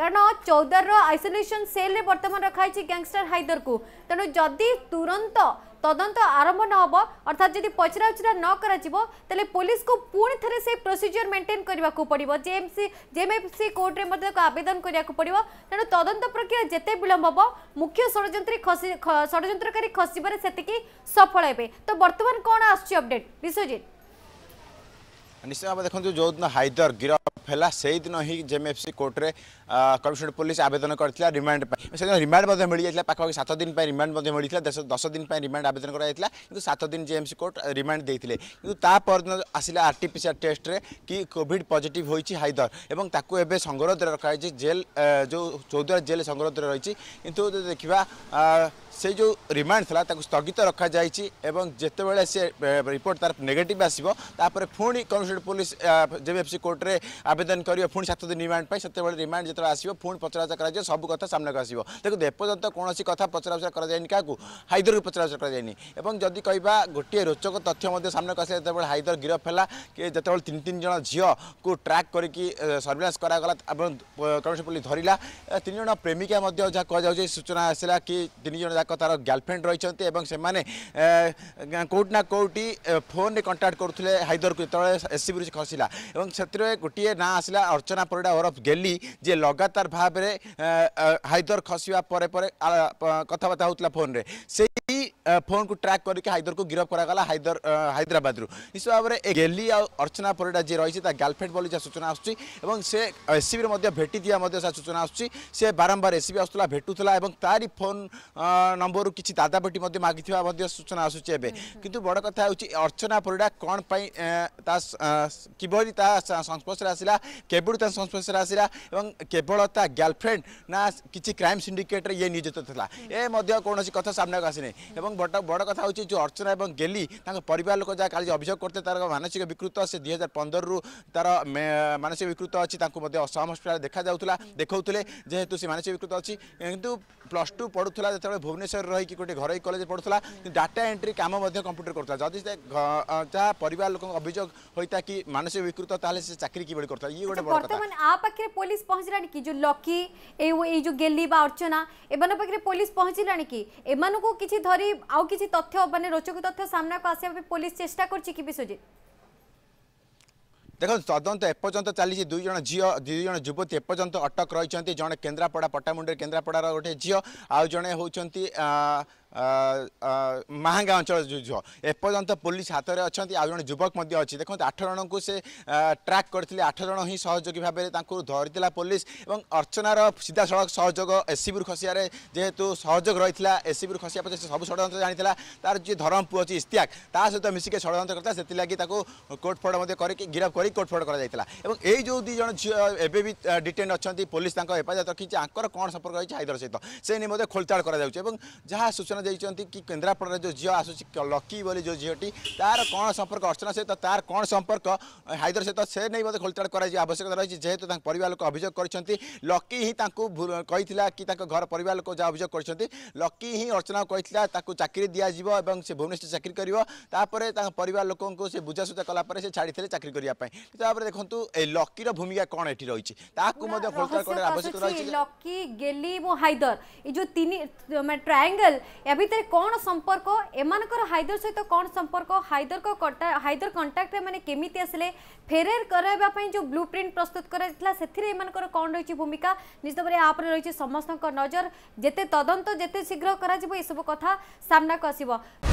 কারণ চৌদার আইসোলেসন সেল্রে বর্তমান রখা হয়েছে গ্যাংস্টার কু তেমন যদি তুরন্ত তদন্ত আরম্ভ হব অর্থাৎ যদি পচরাউচরা ন করা তাহলে পুলিশকে পুঁ থে সেই প্রোসিজর মেটেন করা পড়ব জেএমসি জেএমএফসি কোর্টরে আবেদন করা পড়ব তেমন তদন্ত প্রক্রিয়া যেতে বিলম্ব হব মুখ্য ষড়যন্ত্রী খসি ষড়যন্ত্রকারী খসিবার সেটি সফল হবে তো বর্তমান কোণ আসছে অপডেট বিশ্বজিৎ নিশ্চয় ভাবে দেখুন যেদিন হাইদর গিরফ হল সেইদিন হি জেএমএফসি কোর্টে কমিশনার পুলিশ আবেদন করেছিল রিমান্ড সেদিন রিমান্ড মিলে যাই পাখাপাখি সাত দিন রিমান্ড মিলে দশ দিন রিমান্ড আবেদন করা যাই কিন্তু সাত দিন জেএমসি কোর্ট রিমান্ড দিয়ে কিন্তু তাপর দিন আসলে আরটিপিসিআর টেস্টে কি কোভিড পজিটিভ হয়েছে হাইদর এবং তাকে এবে সংরোধরে রখা হয়েছে জেল যে চৌদ্বার জেল সংরোধরে রয়েছে কিন্তু দেখা সেই যে রিমান্ড লা তাকে স্থগিত রখা যাই এবং যেতবে সে রিপোর্ট তার নেগেটিভ আসব তাপরে পুঁ কমিশন ଆସୋସିଏଟ୍ ପୋଲିସ ଜେବିଏଫସି କୋର୍ଟରେ ଆବେଦନ କରିବ ପୁଣି ସାତ ଦିନ ରିମାଣ୍ଡ ପାଇଁ ସେତେବେଳେ ରିମାଣ୍ଡ ଯେତେବେଳେ ଆସିବ ପୁଣି ପଚରାଉଚରା କରାଯିବ ସବୁ କଥା ସାମ୍ନାକୁ ଆସିବ ଦେଖନ୍ତୁ ଏପର୍ଯ୍ୟନ୍ତ କୌଣସି କଥା ପଚରାଉଚରା କରାଯାଇନି କାହାକୁ ହାଇଦରକୁ ପଚରାଉଚରା କରାଯାଇନି ଏବଂ ଯଦି କହିବା ଗୋଟିଏ ରୋଚକ ତଥ୍ୟ ମଧ୍ୟ ସାମ୍ନାକୁ ଆସିଲା ଯେତେବେଳେ ହାଇଦର ଗିରଫ ହେଲା କି ଯେତେବେଳେ ତିନି ତିନି ଜଣ ଝିଅକୁ ଟ୍ରାକ୍ କରିକି ସର୍ଭିଲାନ୍ସ କରାଗଲା ଏବଂ କମିଶନ ପୋଲିସ ଧରିଲା ତିନି ଜଣ ପ୍ରେମିକା ମଧ୍ୟ ଯାହା କୁହାଯାଉଛି ସୂଚନା ଆସିଲା କି ତିନି ଜଣ ଯାକ ତାର ଗାର୍ଲଫ୍ରେଣ୍ଡ ରହିଛନ୍ତି ଏବଂ ସେମାନେ କେଉଁଠି ନା କେଉଁଠି ଫୋନ୍ରେ କଣ୍ଟାକ୍ଟ କରୁଥିଲେ ହାଇଦରକୁ ଯେତେବେଳେ ଶିବିରୁ ଖସିଲା ଏବଂ ସେଥିରେ ଗୋଟିଏ ନାଁ ଆସିଲା ଅର୍ଚ୍ଚନା ପରିଡ଼ା ଓରଫ୍ ଗେଲି ଯିଏ ଲଗାତାର ଭାବରେ ହାଇଦର ଖସିବା ପରେ ପରେ କଥାବାର୍ତ୍ତା ହେଉଥିଲା ଫୋନ୍ରେ ସେ ଫୋନ୍ କୁ ଟ୍ରାକ୍ କରିକି ହାଇଦରକୁ ଗିରଫ କରାଗଲା ହାଇଦର ହାଇଦ୍ରାବାଦରୁ ନିଶ୍ଚିତ ଭାବରେ ଗେଲି ଆଉ ଅର୍ଚ୍ଚନା ପରିଡ଼ା ଯିଏ ରହିଛି ତା ଗାର୍ଲଫ୍ରେଣ୍ଡ ବୋଲି ଯାହା ସୂଚନା ଆସୁଛି ଏବଂ ସେ ଏସ୍ସିବିରେ ମଧ୍ୟ ଭେଟି ଦିଆ ମଧ୍ୟ ଯାହା ସୂଚନା ଆସୁଛି ସେ ବାରମ୍ବାର ଏସ୍ସିବି ଆସୁଥିଲା ଭେଟୁଥିଲା ଏବଂ ତାରି ଫୋନ୍ ନମ୍ବରରୁ କିଛି ଦାଦା ପେଟି ମଧ୍ୟ ମାଗିଥିବା ମଧ୍ୟ ସୂଚନା ଆସୁଛି ଏବେ କିନ୍ତୁ ବଡ଼ କଥା ହେଉଛି ଅର୍ଚ୍ଚନା ପରିଡ଼ା କ'ଣ ପାଇଁ ତା କିଭଳି ତା ସଂସ୍ପର୍ଶରେ ଆସିଲା କେବେଠୁ ତା ସଂସ୍ପର୍ଶରେ ଆସିଲା ଏବଂ କେବଳ ତା ଗାର୍ଲଫ୍ରେଣ୍ଡ ନା କିଛି କ୍ରାଇମ୍ ସିଣ୍ଡିକେଟ୍ରେ ଇଏ ନିୟୋଜିତ ଥିଲା ଏ ମଧ୍ୟ କୌଣସି କଥା ସାମ୍ନାକୁ ଆସିନି ଏବଂ বড় কথা হচ্ছে যে অর্চনা এবং গেলি তাঁর পরিবার লোক যা কালি অভিযোগ করতে তার মানসিক বিকৃত সে দুই হাজার পনেরু তার মানসিক বিকৃত অছি তাঁকু মধ্যে অসম হসপিটাল দেখা যাওয়া দেখাউলে যেহেতু সে মানসিক বিকৃত অছি কিন্তু প্লস টু পড়ুলা যেত ভুবনেশ্বর রহিকি গোটে ঘরোই কলেজ পড়ুলা ডাটা এন্ট্রি কাম মধ্যে কম্পুটর করুলা যদি যা পরিবার লোক অভিযোগ হইতা কি মানসিক বিকৃত তাহলে সে চাকরি কিভাবে করুলা ইয়ে গোটে বড় কথা বর্তমান আ পাখে পুলিশ পৌঁছিলানি কি যে লকি এই এই যে গেলি বা অর্চনা এমান পাখে পুলিশ পৌঁছিলানি কি এমানকু কিছু ধরি আউ কিছু তথ্য মানে রোচক তথ্য সামনাকু আসা পুলিশ চেষ্টা করছে কি বিশ্বজিৎ দেখুন তদন্ত এপর্যন্ত চালিছে দুইজন ঝিও দুইজন যুবতী এপর্যন্ত অটক রয়েছেন জন কেন্দ্রাপড়া পট্টামুন্ডের কেন্দ্রাপড়ার গোটে ঝিও আউ জনে হচ্ছেন ମାହାଙ୍ଗା ଅଞ୍ଚଳ ଯେଉଁ ଝିଅ ଏପର୍ଯ୍ୟନ୍ତ ପୋଲିସ ହାତରେ ଅଛନ୍ତି ଆଉ ଜଣେ ଯୁବକ ମଧ୍ୟ ଅଛି ଦେଖନ୍ତୁ ଆଠ ଜଣଙ୍କୁ ସେ ଟ୍ରାକ୍ କରିଥିଲେ ଆଠ ଜଣ ହିଁ ସହଯୋଗୀ ଭାବରେ ତାଙ୍କୁ ଧରିଥିଲା ପୋଲିସ ଏବଂ ଅର୍ଚ୍ଚନାର ସିଧାସଳଖ ସହଯୋଗ ଏସ୍ସିବିରୁ ଖସିବାରେ ଯେହେତୁ ସହଯୋଗ ରହିଥିଲା ଏସ୍ସିବିରୁ ଖସିବା ପରେ ସେ ସବୁ ଷଡ଼ଯନ୍ତ୍ର ଜାଣିଥିଲା ତାର ଯିଏ ଧରମ ପୁଅ ଅଛି ଇସ୍ତିଆକ ତା ସହିତ ମିଶିକି ଷଡ଼ଯନ୍ତ୍ର କରିଥିଲା ସେଥିଲାଗି ତାକୁ କୋର୍ଟଫୋର୍ଡ଼ ମଧ୍ୟ କରିକି ଗିରଫ କରି କୋର୍ଟଫୋର୍ଡ଼ କରାଯାଇଥିଲା ଏବଂ ଏଇ ଯେଉଁ ଦୁଇ ଜଣ ଝିଅ ଏବେ ବି ଡିଟେନ୍ ଅଛନ୍ତି ପୋଲିସ ତାଙ୍କ ହେଫାଜତ ରଖିଛି ଆଙ୍କର କ'ଣ ସମ୍ପର୍କ ରହିଛି ହାଇଦର ସହିତ ସେ ନେଇ ମଧ୍ୟ ଖୋଳତାଡ଼ କରାଯାଉଛି ଏବଂ ଯାହା ସୂଚନା ସୂଚନା ଦେଇଛନ୍ତି କି କେନ୍ଦ୍ରାପଡ଼ାରେ ଯେଉଁ ଝିଅ ଆସୁଛି ଲକି ବୋଲି ଯେଉଁ ଝିଅଟି ତାର କ'ଣ ସମ୍ପର୍କ ଅର୍ଚ୍ଚନା ସହିତ ତାର କ'ଣ ସମ୍ପର୍କ ହାଇଦର ସହିତ ସେ ନେଇ ମଧ୍ୟ ଖୋଳତାଡ଼ କରାଯିବା ଆବଶ୍ୟକତା ରହିଛି ଯେହେତୁ ତାଙ୍କ ପରିବାର ଲୋକ ଅଭିଯୋଗ କରିଛନ୍ତି ଲକି ହିଁ ତାଙ୍କୁ କହିଥିଲା କି ତାଙ୍କ ଘର ପରିବାର ଲୋକ ଯାହା ଅଭିଯୋଗ କରିଛନ୍ତି ଲକି ହିଁ ଅର୍ଚ୍ଚନା କହିଥିଲା ତାକୁ ଚାକିରି ଦିଆଯିବ ଏବଂ ସେ ଭୁବନେଶ୍ୱର ଚାକିରି କରିବ ତାପରେ ତାଙ୍କ ପରିବାର ଲୋକଙ୍କୁ ସେ ବୁଝାସୁଝା କଲା ପରେ ସେ ଛାଡ଼ିଥିଲେ ଚାକିରି କରିବା ପାଇଁ କିନ୍ତୁ ତାପରେ ଦେଖନ୍ତୁ ଏ ଲକିର ଭୂମିକା କ'ଣ ଏଠି ରହିଛି ତାକୁ ମଧ୍ୟ ଖୋଳତାଡ଼ କରିବା ଆବଶ୍ୟକ ରହିଛି ଲକି ଗେଲି ଏବଂ ହାଇଦର ଏ ଯେଉଁ ତିନି ମାନେ ଟ୍ରାଏଙ୍ଗଲ या भितर कौन संपर्क एम हाइदर सहित कौन संपर्क हायदर हाइदर कंटाक्ट मैंने केमी आसले फेरेर कराइवाई जो ब्लू प्रिंट प्रस्तुत कर कौन रही भूमिका निश्चित भाव यहाँ रही समस्त नजर जिते तदंत जिते शीघ्र कर सब कथा सामना को आसब